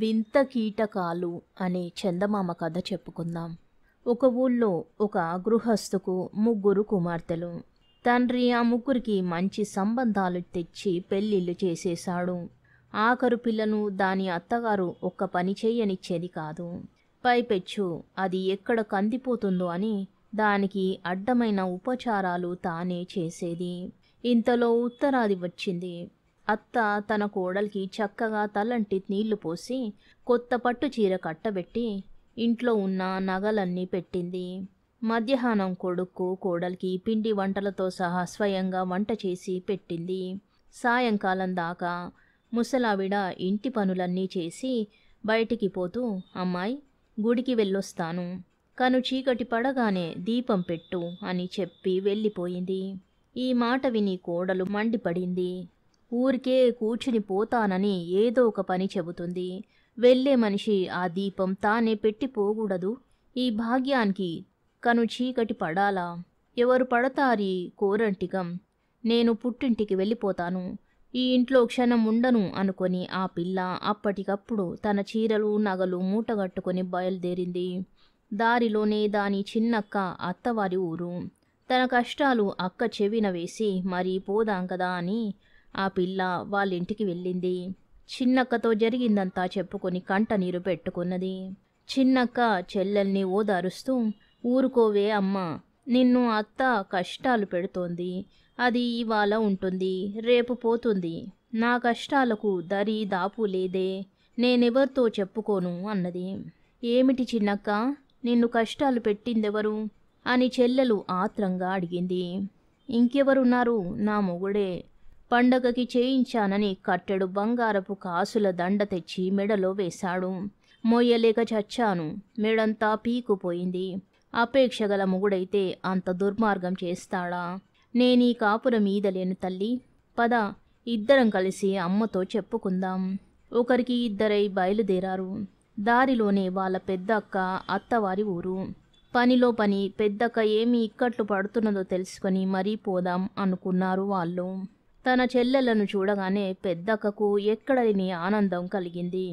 వింత కీటకాలు అనే చందమామ కథ చెప్పుకుందాం ఒక ఊళ్ళో ఒక గృహస్థుకు ముగ్గురు కుమార్తెలు తండ్రి ఆ ముగ్గురికి మంచి సంబంధాలు తెచ్చి పెళ్ళిళ్ళు చేసేశాడు ఆఖరు పిల్లను దాని అత్తగారు ఒక్క పని చేయనిచ్చేది కాదు పైపెచ్చు అది ఎక్కడ కందిపోతుందో అని దానికి అడ్డమైన ఉపచారాలు తానే చేసేది ఇంతలో ఉత్తరాది వచ్చింది అత్త తన కోడలికి చక్కగా తలంటి నీళ్లు పోసి కొత్త పట్టు చీర కట్టబెట్టి ఇంట్లో ఉన్న నగలన్నీ పెట్టింది మధ్యాహ్నం కొడుక్కు కోడలికి పిండి వంటలతో సహా స్వయంగా వంట చేసి పెట్టింది సాయంకాలం దాకా ముసలావిడ ఇంటి పనులన్నీ చేసి బయటికి పోతూ అమ్మాయి గుడికి వెళ్ళొస్తాను కను చీకటి పడగానే దీపం పెట్టు అని చెప్పి వెళ్ళిపోయింది ఈ మాట విని కోడలు మండిపడింది ఊరికే కూర్చుని పోతానని ఏదో ఒక పని చెబుతుంది వెళ్ళే మనిషి ఆ దీపం తానే పెట్టి పోకూడదు ఈ భాగ్యానికి కను చీకటి పడాలా ఎవరు పడతారీ కోరంటికం నేను పుట్టింటికి వెళ్ళిపోతాను ఈ ఇంట్లో క్షణం ఉండను అనుకొని ఆ పిల్ల అప్పటికప్పుడు తన చీరలు నగలు మూటగట్టుకొని బయలుదేరింది దారిలోనే దాని చిన్నక్క అత్తవారి ఊరు తన కష్టాలు అక్క చెవిన వేసి మరీ పోదాం కదా అని ఆ పిల్ల వాళ్ళింటికి వెళ్ళింది చిన్నక్కతో జరిగిందంతా చెప్పుకొని కంటనీరు పెట్టుకున్నది చిన్నక్క చెల్లెల్ని ఓదారుస్తూ ఊరుకోవే అమ్మ నిన్ను అత్త కష్టాలు పెడుతోంది అది ఇవాళ ఉంటుంది రేపు పోతుంది నా కష్టాలకు దరి దాపు లేదే నేనెవరితో చెప్పుకోను అన్నది ఏమిటి చిన్నక్క నిన్ను కష్టాలు పెట్టిందెవరు అని చెల్లెలు ఆత్రంగా అడిగింది ఇంకెవరున్నారు నా మొగుడే పండగకి చేయించానని కట్టెడు బంగారపు కాసుల దండ తెచ్చి మెడలో వేశాడు మొయ్యలేక చచ్చాను మెడంతా పీకుపోయింది అపేక్ష గల మొగుడైతే అంత దుర్మార్గం చేస్తాడా నేనీ కాపురం ఈదలేను తల్లి పద ఇద్దరం కలిసి అమ్మతో చెప్పుకుందాం ఒకరికి ఇద్దరై బయలుదేరారు దారిలోనే వాళ్ళ పెద్ద అక్క అత్తవారి ఊరు పనిలో పని పెద్దక్క ఏమి ఇక్కట్లు పడుతున్నదో తెలుసుకొని మరీ పోదాం అనుకున్నారు వాళ్ళు తన చెల్లెలను చూడగానే పెద్దక్కకు ఎక్కడని ఆనందం కలిగింది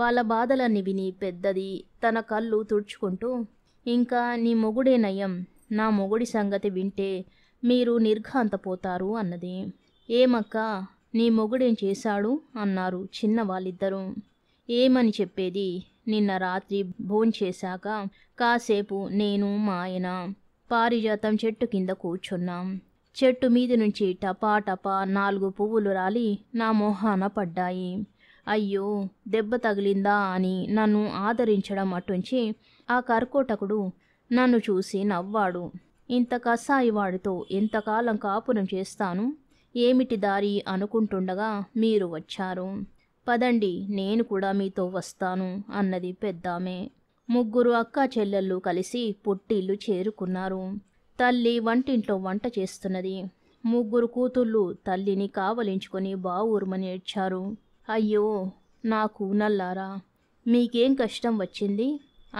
వాళ్ళ బాధలన్నీ విని పెద్దది తన కళ్ళు తుడుచుకుంటూ ఇంకా నీ మొగుడే నయం నా మొగుడి సంగతి వింటే మీరు నిర్ఘాంతపోతారు అన్నది ఏమక్క నీ మొగుడేం చేశాడు అన్నారు చిన్న వాళ్ళిద్దరూ ఏమని చెప్పేది నిన్న రాత్రి భోంచేశాక కాసేపు నేను మా ఆయన పారిజాతం చెట్టు కింద కూర్చున్నాం చెట్టు మీద నుంచి టపా టపా నాలుగు పువ్వులు రాలి నా మొహాన పడ్డాయి అయ్యో దెబ్బ తగిలిందా అని నన్ను ఆదరించడం అటుంచి ఆ కర్కోటకుడు నన్ను చూసి నవ్వాడు ఇంత కసాయివాడితో ఎంతకాలం కాపురం చేస్తాను ఏమిటి దారి అనుకుంటుండగా మీరు వచ్చారు పదండి నేను కూడా మీతో వస్తాను అన్నది పెద్దామే ముగ్గురు అక్క చెల్లెళ్ళు కలిసి పుట్టిల్లు చేరుకున్నారు తల్లి వంటింట్లో వంట చేస్తున్నది ముగ్గురు కూతుళ్ళు తల్లిని కావలించుకొని బావూరుమని ఏడ్చారు అయ్యో నాకు నల్లారా మీకేం కష్టం వచ్చింది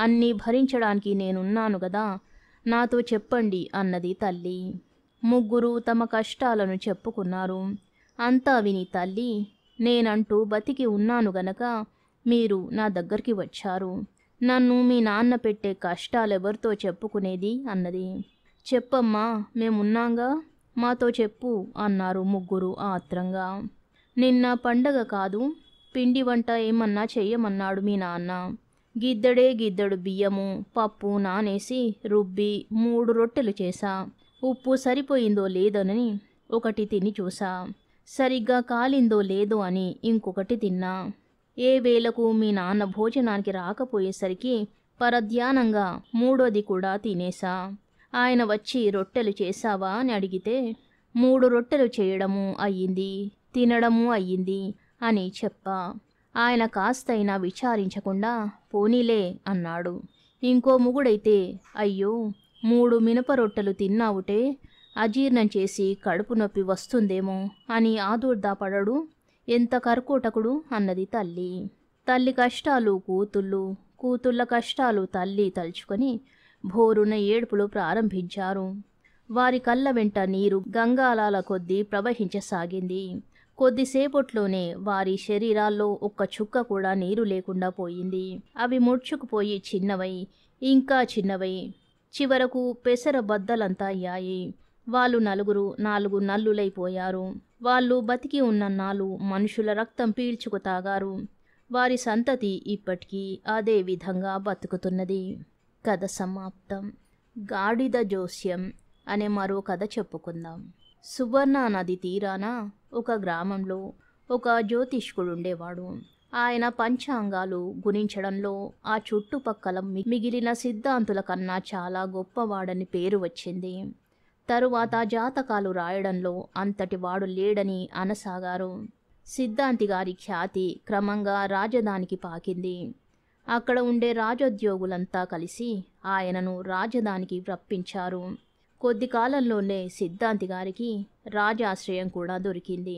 అన్నీ భరించడానికి నేనున్నాను గదా నాతో చెప్పండి అన్నది తల్లి ముగ్గురు తమ కష్టాలను చెప్పుకున్నారు అంతా విని తల్లి నేనంటూ బతికి ఉన్నాను గనక మీరు నా దగ్గరికి వచ్చారు నన్ను మీ నాన్న పెట్టే కష్టాలెవరితో చెప్పుకునేది అన్నది చెప్పమ్మా మేమున్నాగా మాతో చెప్పు అన్నారు ముగ్గురు ఆత్రంగా నిన్న పండగ కాదు పిండి వంట ఏమన్నా చెయ్యమన్నాడు మీ నాన్న గిద్దడే గిద్దడు బియ్యము పప్పు నానేసి రుబ్బి మూడు రొట్టెలు చేశా ఉప్పు సరిపోయిందో లేదోనని ఒకటి తిని చూసా సరిగ్గా కాలిందో లేదో అని ఇంకొకటి తిన్నా ఏ వేళకు మీ నాన్న భోజనానికి రాకపోయేసరికి పరధ్యానంగా మూడోది కూడా తినేశా ఆయన వచ్చి రొట్టెలు చేశావా అని అడిగితే మూడు రొట్టెలు చేయడము అయ్యింది తినడము అయ్యింది అని చెప్పా ఆయన కాస్తైనా విచారించకుండా పోనీలే అన్నాడు ఇంకో ముగుడైతే అయ్యో మూడు మినప రొట్టెలు తిన్నావుటే అజీర్ణం చేసి కడుపు నొప్పి వస్తుందేమో అని ఆదుర్దాపడడు ఎంత కర్కోటకుడు అన్నది తల్లి తల్లి కష్టాలు కూతుళ్ళు కూతుళ్ళ కష్టాలు తల్లి తలుచుకొని భోరున ఏడుపులు ప్రారంభించారు వారి కళ్ళ వెంట నీరు గంగాలాల కొద్దీ ప్రవహించసాగింది కొద్దిసేపట్లోనే వారి శరీరాల్లో ఒక్క చుక్క కూడా నీరు లేకుండా పోయింది అవి ముడ్చుకుపోయి చిన్నవై ఇంకా చిన్నవై చివరకు పెసర బద్దలంతా అయ్యాయి వాళ్ళు నలుగురు నాలుగు నల్లులైపోయారు వాళ్ళు బతికి ఉన్న నాలు మనుషుల రక్తం పీల్చుకు తాగారు వారి సంతతి ఇప్పటికీ అదే విధంగా బతుకుతున్నది కథ సమాప్తం గాడిద జోస్యం అనే మరో కథ చెప్పుకుందాం సువర్ణ నది తీరాన ఒక గ్రామంలో ఒక జ్యోతిష్కుడు ఉండేవాడు ఆయన పంచాంగాలు గుణించడంలో ఆ చుట్టుపక్కల మిగిలిన సిద్ధాంతుల కన్నా చాలా గొప్పవాడని పేరు వచ్చింది తరువాత జాతకాలు రాయడంలో అంతటి వాడు లేడని అనసాగారు సిద్ధాంతి గారి ఖ్యాతి క్రమంగా రాజధానికి పాకింది అక్కడ ఉండే రాజోద్యోగులంతా కలిసి ఆయనను రాజధానికి రప్పించారు కొద్ది కాలంలోనే సిద్ధాంతి గారికి రాజాశ్రయం కూడా దొరికింది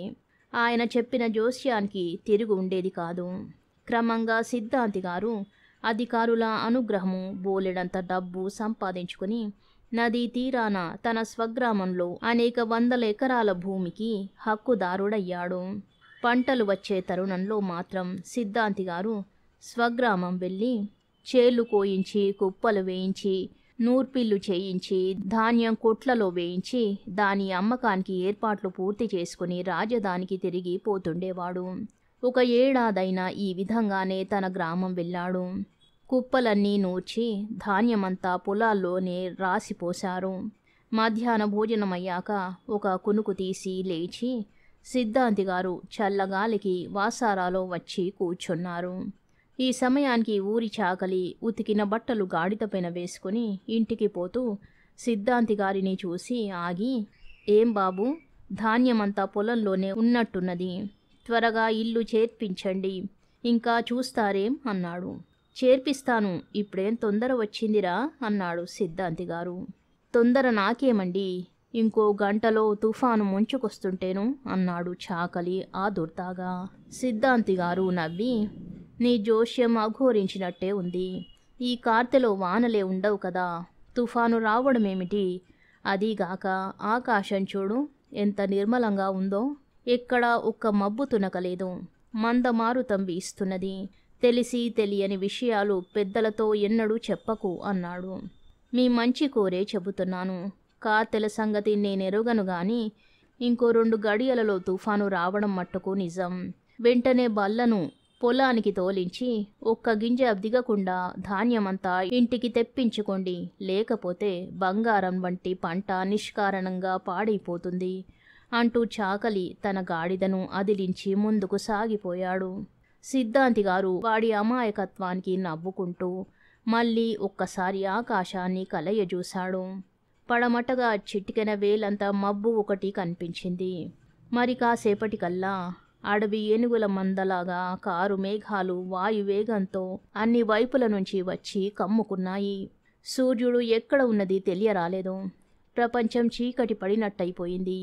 ఆయన చెప్పిన జోస్యానికి తిరుగు ఉండేది కాదు క్రమంగా సిద్ధాంతి గారు అధికారుల అనుగ్రహము బోలెడంత డబ్బు సంపాదించుకుని నదీ తీరాన తన స్వగ్రామంలో అనేక వందల ఎకరాల భూమికి హక్కుదారుడయ్యాడు పంటలు వచ్చే తరుణంలో మాత్రం సిద్ధాంతి గారు స్వగ్రామం వెళ్ళి చేలు కోయించి కుప్పలు వేయించి నూర్పిల్లు చేయించి ధాన్యం కొట్లలో వేయించి దాని అమ్మకానికి ఏర్పాట్లు పూర్తి చేసుకుని రాజధానికి తిరిగి పోతుండేవాడు ఒక ఏడాదైనా ఈ విధంగానే తన గ్రామం వెళ్ళాడు కుప్పలన్నీ నూర్చి ధాన్యమంతా పొలాల్లోనే రాసిపోశారు మధ్యాహ్న భోజనమయ్యాక ఒక కునుకు తీసి లేచి సిద్ధాంతి గారు చల్లగాలికి వాసారాలో వచ్చి కూర్చున్నారు ఈ సమయానికి ఊరి చాకలి ఉతికిన బట్టలు పైన వేసుకుని ఇంటికి పోతూ సిద్ధాంతి గారిని చూసి ఆగి ఏం బాబు ధాన్యమంతా పొలంలోనే ఉన్నట్టున్నది త్వరగా ఇల్లు చేర్పించండి ఇంకా చూస్తారేం అన్నాడు చేర్పిస్తాను ఇప్పుడేం తొందర వచ్చిందిరా అన్నాడు సిద్ధాంతి గారు తొందర నాకేమండి ఇంకో గంటలో తుఫాను ముంచుకొస్తుంటేను అన్నాడు చాకలి ఆదుర్తాగా సిద్ధాంతి గారు నవ్వి నీ జోష్యం అఘోరించినట్టే ఉంది ఈ కార్తెలో వానలే ఉండవు కదా తుఫాను రావడమేమిటి అదీగాక ఆకాశం చూడు ఎంత నిర్మలంగా ఉందో ఎక్కడా ఒక్క మబ్బు తునకలేదు మందమారుతం వీస్తున్నది తెలిసి తెలియని విషయాలు పెద్దలతో ఎన్నడూ చెప్పకు అన్నాడు మీ మంచి కోరే చెబుతున్నాను కార్తెల సంగతి నేనెరుగను గాని ఇంకో రెండు గడియలలో తుఫాను రావడం మట్టుకు నిజం వెంటనే బల్లను పొలానికి తోలించి ఒక్క గింజ దిగకుండా ధాన్యమంతా ఇంటికి తెప్పించుకోండి లేకపోతే బంగారం వంటి పంట నిష్కారణంగా పాడైపోతుంది అంటూ చాకలి తన గాడిదను అదిలించి ముందుకు సాగిపోయాడు సిద్ధాంతి గారు వాడి అమాయకత్వానికి నవ్వుకుంటూ మళ్ళీ ఒక్కసారి ఆకాశాన్ని కలయజూశాడు పడమటగా చిట్కెన వేలంతా మబ్బు ఒకటి కనిపించింది మరి కాసేపటికల్లా అడవి ఏనుగుల మందలాగా కారు మేఘాలు వాయువేగంతో అన్ని వైపుల నుంచి వచ్చి కమ్ముకున్నాయి సూర్యుడు ఎక్కడ ఉన్నది తెలియరాలేదు ప్రపంచం చీకటి పడినట్టయిపోయింది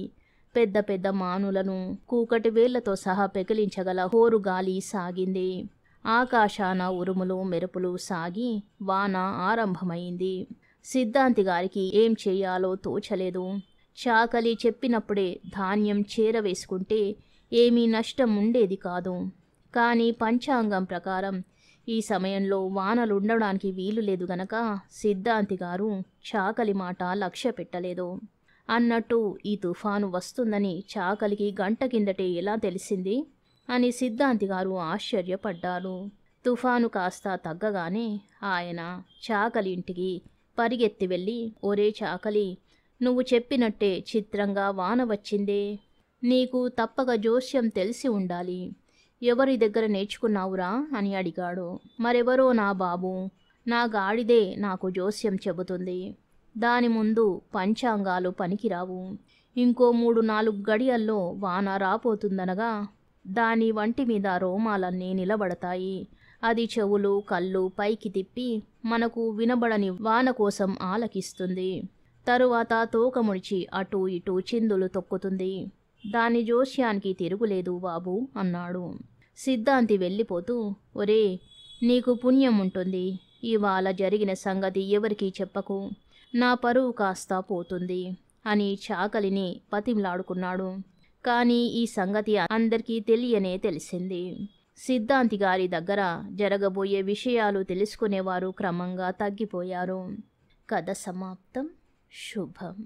పెద్ద పెద్ద మానులను కూకటి వేళ్లతో సహా పెకిలించగల హోరు గాలి సాగింది ఆకాశాన ఉరుములు మెరుపులు సాగి వాన ఆరంభమైంది సిద్ధాంతి గారికి ఏం చేయాలో తోచలేదు చాకలి చెప్పినప్పుడే ధాన్యం చేరవేసుకుంటే ఏమీ నష్టం ఉండేది కాదు కానీ పంచాంగం ప్రకారం ఈ సమయంలో వానలు ఉండడానికి వీలు లేదు గనక సిద్ధాంతి గారు చాకలి మాట లక్ష్య పెట్టలేదు అన్నట్టు ఈ తుఫాను వస్తుందని చాకలికి గంట కిందటే ఎలా తెలిసింది అని సిద్ధాంతి గారు ఆశ్చర్యపడ్డారు తుఫాను కాస్త తగ్గగానే ఆయన చాకలి ఇంటికి పరిగెత్తి వెళ్ళి ఒరే చాకలి నువ్వు చెప్పినట్టే చిత్రంగా వాన వచ్చిందే నీకు తప్పక జోస్యం తెలిసి ఉండాలి ఎవరి దగ్గర నేర్చుకున్నావురా అని అడిగాడు మరెవరో నా బాబు నా గాడిదే నాకు జోస్యం చెబుతుంది దాని ముందు పంచాంగాలు పనికిరావు ఇంకో మూడు నాలుగు గడియల్లో వాన రాపోతుందనగా దాని వంటి మీద రోమాలన్నీ నిలబడతాయి అది చెవులు కళ్ళు పైకి తిప్పి మనకు వినబడని వాన కోసం ఆలకిస్తుంది తరువాత తోకముడిచి అటూ ఇటూ చిందులు తొక్కుతుంది దాని జోష్యానికి తిరుగులేదు బాబు అన్నాడు సిద్ధాంతి వెళ్ళిపోతూ ఒరే నీకు పుణ్యం ఉంటుంది ఇవాళ జరిగిన సంగతి ఎవరికీ చెప్పకు నా పరువు కాస్త పోతుంది అని చాకలిని పతిమ్లాడుకున్నాడు కానీ ఈ సంగతి అందరికీ తెలియనే తెలిసింది సిద్ధాంతి గారి దగ్గర జరగబోయే విషయాలు తెలుసుకునేవారు క్రమంగా తగ్గిపోయారు కథ సమాప్తం శుభం